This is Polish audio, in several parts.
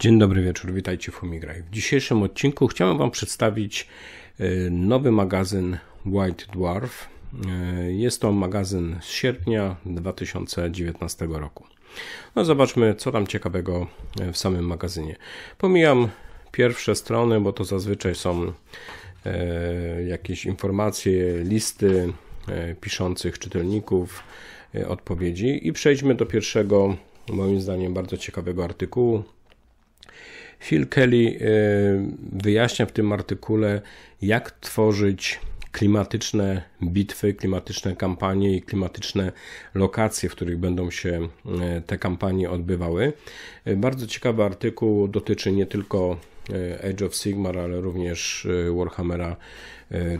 Dzień dobry wieczór, witajcie w Homigraj. W dzisiejszym odcinku chciałem Wam przedstawić e, nowy magazyn White Dwarf. E, jest to magazyn z sierpnia 2019 roku. No zobaczmy, co tam ciekawego e, w samym magazynie. Pomijam pierwsze strony, bo to zazwyczaj są jakieś informacje, listy piszących czytelników, odpowiedzi i przejdźmy do pierwszego, moim zdaniem, bardzo ciekawego artykułu Phil Kelly e, wyjaśnia w tym artykule, jak tworzyć klimatyczne bitwy, klimatyczne kampanie i klimatyczne lokacje, w których będą się e, te kampanie odbywały. E, bardzo ciekawy artykuł dotyczy nie tylko Age of Sigmar, ale również Warhammera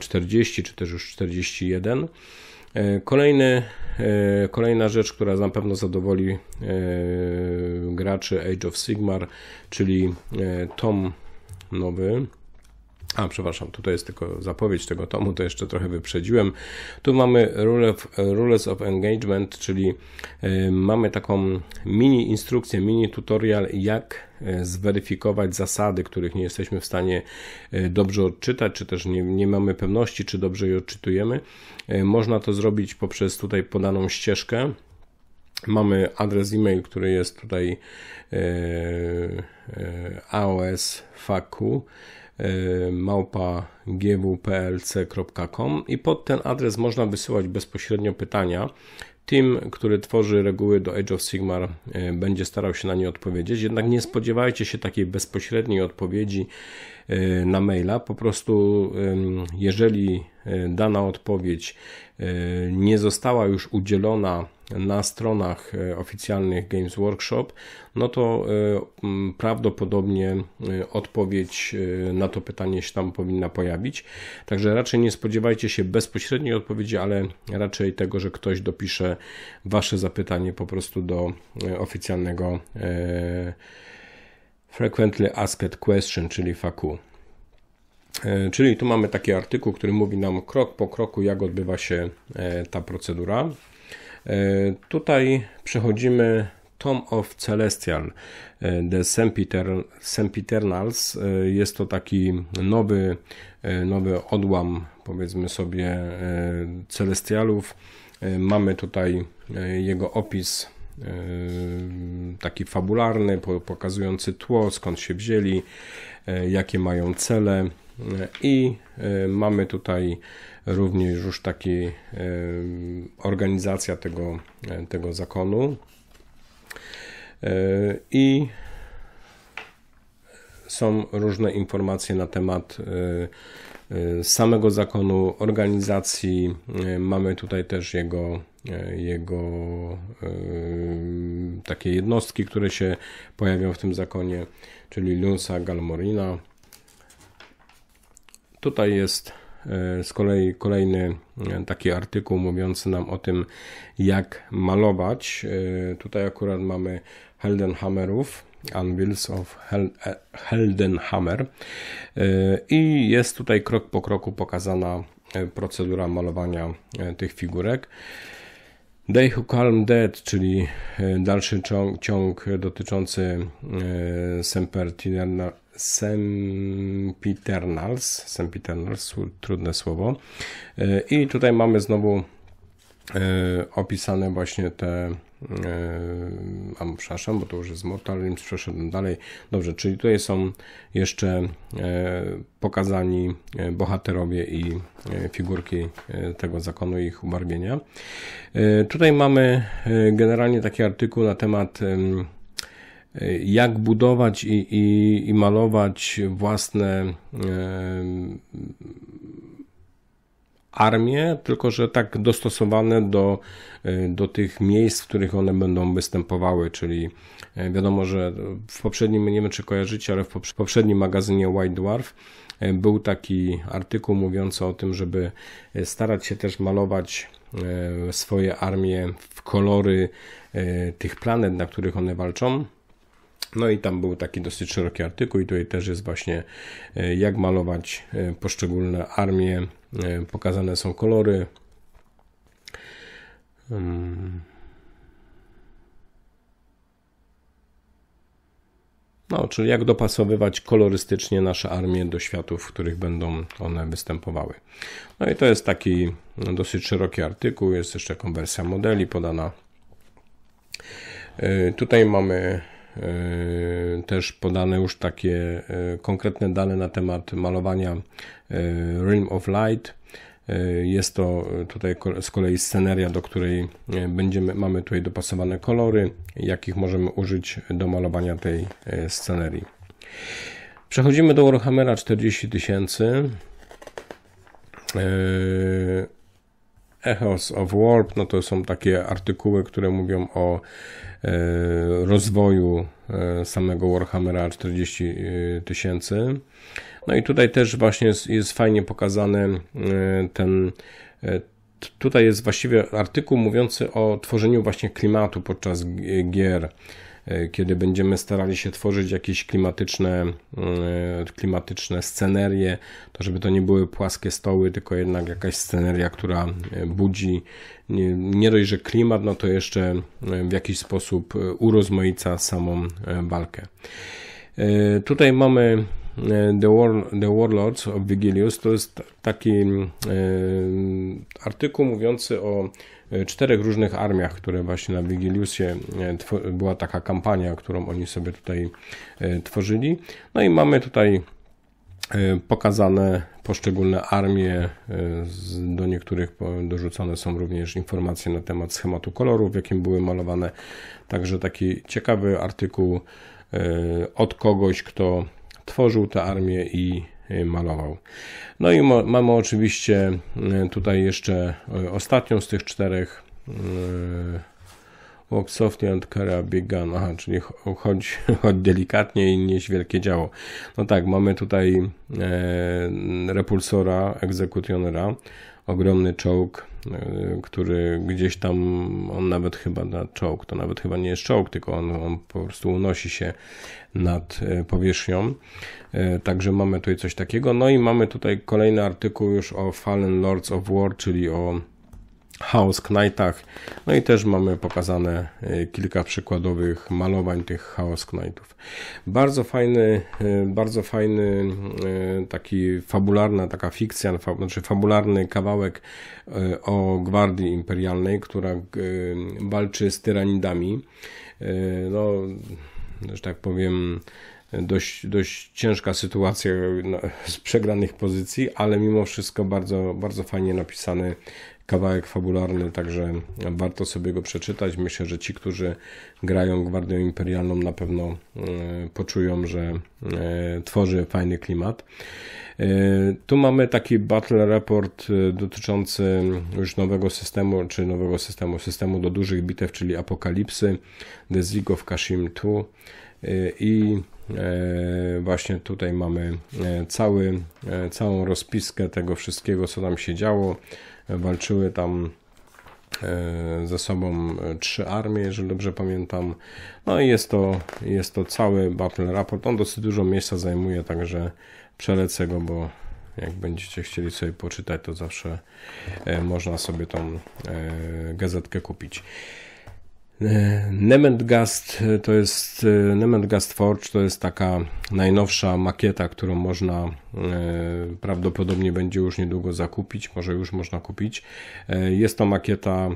40 czy też już 41. E, kolejny, e, kolejna rzecz, która na pewno zadowoli e, graczy Age of Sigmar, czyli tom nowy, a, przepraszam, tutaj jest tylko zapowiedź tego tomu, to jeszcze trochę wyprzedziłem. Tu mamy of, Rules of Engagement, czyli y, mamy taką mini instrukcję, mini tutorial, jak y, zweryfikować zasady, których nie jesteśmy w stanie y, dobrze odczytać, czy też nie, nie mamy pewności, czy dobrze je odczytujemy. Można to zrobić poprzez tutaj podaną ścieżkę. Mamy adres e-mail, który jest tutaj e, e, aosfaku.com Y, małpa gwplc.com i pod ten adres można wysyłać bezpośrednio pytania. Team, który tworzy reguły do Age of Sigmar, y, będzie starał się na nie odpowiedzieć. Jednak nie spodziewajcie się takiej bezpośredniej odpowiedzi y, na maila. Po prostu, jeżeli dana odpowiedź nie została już udzielona na stronach e, oficjalnych Games Workshop, no to e, prawdopodobnie e, odpowiedź na to pytanie się tam powinna pojawić. Także raczej nie spodziewajcie się bezpośredniej odpowiedzi, ale raczej tego, że ktoś dopisze Wasze zapytanie po prostu do oficjalnego Frequently Asked Question, czyli FAQ. Czyli tu mamy taki artykuł, który mówi nam krok po kroku, jak odbywa się ta procedura. E, tutaj przechodzimy Tom of Celestial e, The Sempiternals. E, jest to taki nowy, nowy odłam, powiedzmy sobie, Celestialów. Mamy tutaj jego opis taki fabularny, pokazujący tło, skąd się wzięli, jakie mają cele, i e, mamy tutaj również już taki e, organizacja tego, e, tego zakonu. I są różne informacje na temat samego zakonu, organizacji. Mamy tutaj też jego, jego takie jednostki, które się pojawią w tym zakonie, czyli Lunsa Galmorina, Tutaj jest e, z kolei kolejny e, taki artykuł mówiący nam o tym, jak malować. E, tutaj akurat mamy Heldenhammerów, Anvils of Heldenhammer i jest tutaj krok po kroku pokazana procedura malowania tych figurek. They Who Calm Dead, czyli e, dalszy ciąg, ciąg dotyczący e, Sempiternals, Sempiternals, trudne słowo. E, I tutaj mamy znowu opisane właśnie te Ehm, a przepraszam, bo to już jest Mortal Realms, przeszedłem dalej. Dobrze, czyli tutaj są jeszcze e, pokazani e, bohaterowie i e, figurki tego zakonu i ich ubarwienia. Tutaj mamy generalnie taki artykuł na temat jak budować i, i, i malować własne armie, tylko że tak dostosowane do, y, do tych miejsc, w których one będą występowały, czyli y, wiadomo, że w poprzednim, nie wiem czy kojarzycie, ale w poprzednim magazynie White Dwarf y, był taki artykuł mówiący o tym, żeby starać się też malować swoje armie w kolory tych planet, na których one walczą. No i tam był taki dosyć szeroki artykuł i tutaj też jest właśnie jak malować poszczególne armie E, pokazane są kolory. No, czyli jak dopasowywać kolorystycznie nasze armie do światów, w których będą one występowały. No i to jest taki dosyć szeroki artykuł, jest jeszcze konwersja modeli podana. E, tutaj mamy E, też podane już takie e, konkretne dane na temat malowania e, Realm of Light. Jest to tutaj z kolei sceneria, do której będziemy, mamy tutaj dopasowane kolory, jakich możemy użyć do malowania tej scenerii. Przechodzimy do Warhammera 40 tysięcy. Echoes of Warp, no to są takie artykuły, które mówią o e, rozwoju e, samego Warhammera 40 e, tysięcy. No i tutaj też właśnie jest, jest fajnie pokazany ten tutaj jest właściwie artykuł mówiący o tworzeniu właśnie klimatu podczas gier. E, kiedy będziemy starali się tworzyć jakieś klimatyczne, mm, e, klimatyczne scenerie, to żeby to nie były płaskie stoły, tylko jednak jakaś sceneria, która e, budzi nie, nie dość, że klimat, no to jeszcze w jakiś sposób urozmaica samą balkę. Tutaj mamy E, The, War, The Warlords of Vigilius to jest taki mm, e, artykuł mówiący o e, czterech różnych armiach, które właśnie na Vigiliusie była taka kampania, którą oni sobie tutaj tworzyli. No i mamy tutaj pokazane poszczególne armie, do niektórych dorzucone są również informacje na temat schematu kolorów, w jakim były malowane. Także taki ciekawy artykuł od kogoś, kto tworzył tę armię i e, malował. No i mamy oczywiście e, tutaj jeszcze e, ostatnią z tych czterech Walk softly and carry a big gun. Aha, czyli chodź, chodź delikatnie i nieś wielkie działo. No tak, mamy tutaj repulsora, egzekucjonera, ogromny czołg, Y, który gdzieś tam, on nawet chyba na czołg, to nawet chyba nie jest czołg, tylko on, on po prostu unosi się nad y, powierzchnią. Y, także mamy tutaj coś takiego. No i mamy tutaj kolejny artykuł już o Fallen Lords of War, czyli o House Knightach. No i też mamy pokazane y, kilka przykładowych malowań tych House Knightów. Bardzo fajny, y, bardzo fajny y, taki fabularna, taka fikcja, znaczy fabularny kawałek o Gwardii Imperialnej, która walczy z tyranidami. No, że tak powiem, dość, dość ciężka sytuacja no, z przegranych pozycji, ale mimo wszystko bardzo, bardzo fajnie napisany kawałek fabularny, także warto sobie go przeczytać. Myślę, że ci, którzy grają Gwardią Imperialną na pewno e, poczują, że e, tworzy fajny klimat. E, tu mamy taki battle report dotyczący już nowego systemu, czy nowego systemu, systemu do dużych bitew, czyli Apokalipsy, The Zig of Kashim 2 i właśnie tutaj mamy cały, całą rozpiskę tego wszystkiego, co tam się działo walczyły tam e, ze sobą e, trzy armie, jeżeli dobrze pamiętam. No i jest to, jest to cały Battle Raport. On dosyć dużo miejsca zajmuje, także przelecę go, bo jak będziecie chcieli sobie poczytać, to zawsze e, można sobie tą gazetkę kupić. E, Nementgast e, to jest e, Nementgast Forge to jest taka najnowsza makieta, którą można prawdopodobnie będzie już niedługo zakupić, może już można kupić. Jest to makieta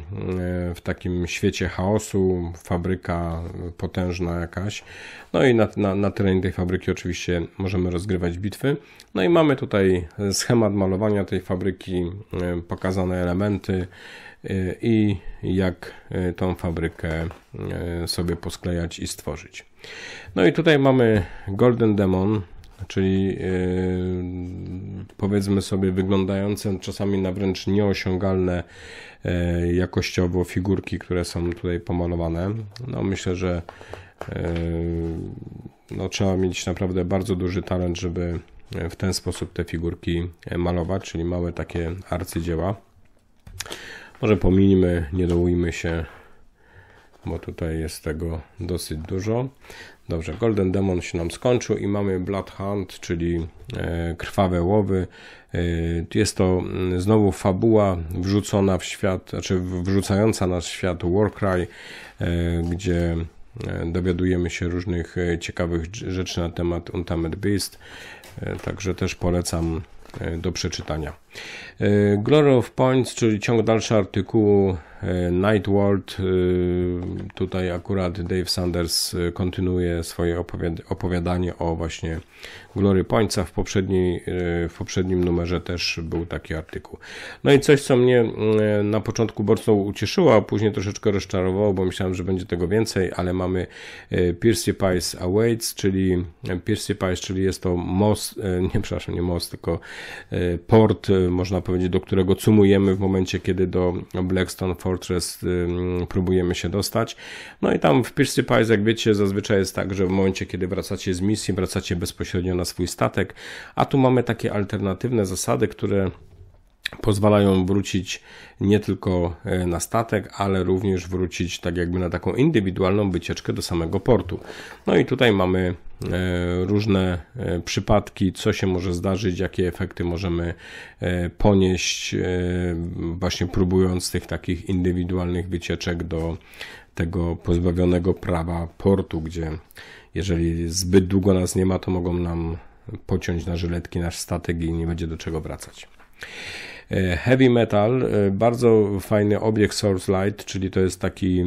w takim świecie chaosu, fabryka potężna jakaś. No i na, na, na terenie tej fabryki oczywiście możemy rozgrywać bitwy. No i mamy tutaj schemat malowania tej fabryki, pokazane elementy E, i jak e, tą fabrykę e, sobie posklejać i stworzyć. No i tutaj mamy Golden Demon, czyli powiedzmy sobie wyglądające czasami na wręcz nieosiągalne jakościowo figurki, które są tutaj pomalowane. No myślę, że no, trzeba mieć naprawdę bardzo duży talent, żeby w ten sposób te figurki malować, czyli małe takie arcydzieła. Może pominijmy, nie dołujmy się, bo tutaj jest tego dosyć dużo. Dobrze, Golden Demon się nam skończył i mamy Blood Hunt, czyli e, krwawe łowy. E, jest to mm, znowu fabuła wrzucona w świat, znaczy wrzucająca nas w świat Warcry, e, gdzie dowiadujemy się różnych ciekawych rzeczy na temat Untamed Beast, także też polecam do przeczytania. E, Glory of Points, czyli ciąg dalszy artykułu e, Night World. E, tutaj akurat Dave Sanders kontynuuje swoje opowiadanie o właśnie Glory Pointsa. W, w poprzednim numerze też był taki artykuł. No i coś, co mnie na początku bardzo ucieszyło, a później troszeczkę rozczarowało, bo myślałem, że będzie tego więcej, ale mamy Piercy Pies Awaits, czyli Piercy Pies, czyli jest to most, nie przepraszam, nie most, tylko port można powiedzieć, do którego cumujemy w momencie, kiedy do Blackstone Fortress y, próbujemy się dostać. No i tam w Piercy Pies, jak wiecie, zazwyczaj jest tak, że w momencie, kiedy wracacie z misji, wracacie bezpośrednio na swój statek, a tu mamy takie alternatywne zasady, które pozwalają wrócić nie tylko e, na statek, ale również wrócić tak jakby na taką indywidualną wycieczkę do samego portu. No i tutaj mamy e, różne e, przypadki, co się może zdarzyć, jakie efekty możemy ponieść właśnie próbując tych takich indywidualnych wycieczek do tego pozbawionego prawa portu, gdzie jeżeli zbyt długo nas nie ma, to mogą nam pociąć na żyletki nasz statek i nie będzie do czego wracać. E, heavy Metal, e, bardzo fajny obiekt Source Light, czyli to jest taki e,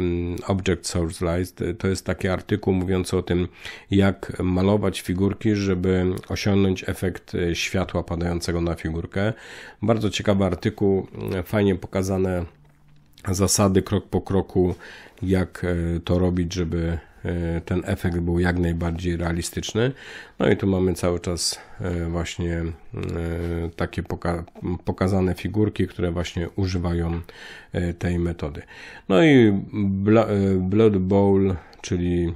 mm, Object Source Light, to jest taki artykuł mówiący o tym, jak malować figurki, żeby osiągnąć efekt światła padającego na figurkę. Bardzo ciekawy artykuł, fajnie pokazane zasady krok po kroku, jak to robić, żeby E, ten efekt był jak najbardziej realistyczny. No i tu mamy cały czas e, właśnie e, takie poka pokazane figurki, które właśnie używają tej metody. No i Blood Bowl, czyli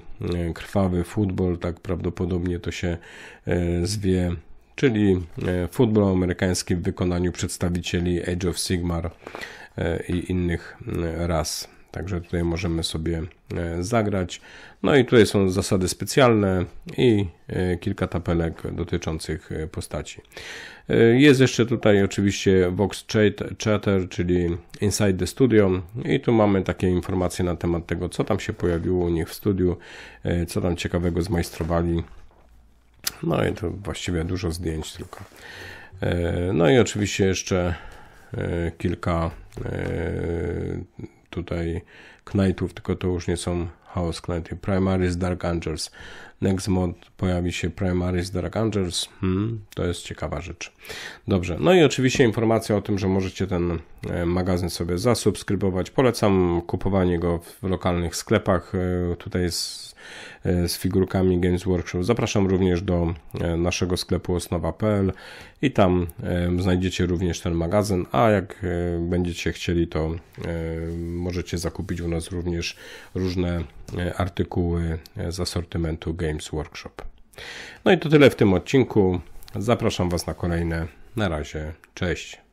krwawy futbol, tak prawdopodobnie to się zwie czyli futbol amerykański w wykonaniu przedstawicieli Age of Sigmar i innych ras. Także tutaj możemy sobie e, zagrać. No i tutaj są zasady specjalne i e, kilka tapelek dotyczących e, postaci. Jest jeszcze tutaj oczywiście Vox Chatter, czyli Inside the Studio i tu mamy takie informacje na temat tego, co tam się pojawiło u nich w studiu, co tam ciekawego zmajstrowali. No i to właściwie dużo zdjęć tylko. No i oczywiście jeszcze kilka tutaj knajtów, tylko to już nie są House Knight Primaris Dark Angels. Next mod pojawi się Primaris Dark Angels. Hmm, to jest ciekawa rzecz. Dobrze, no i oczywiście informacja o tym, że możecie ten e, magazyn sobie zasubskrybować. Polecam kupowanie go w lokalnych sklepach. E, tutaj jest z figurkami Games Workshop. Zapraszam również do e, naszego sklepu osnowa.pl i tam znajdziecie również ten magazyn, a jak będziecie chcieli, to możecie zakupić u nas również różne artykuły z asortymentu Games Workshop. No i to tyle w tym odcinku. Zapraszam Was na kolejne. Na razie, cześć.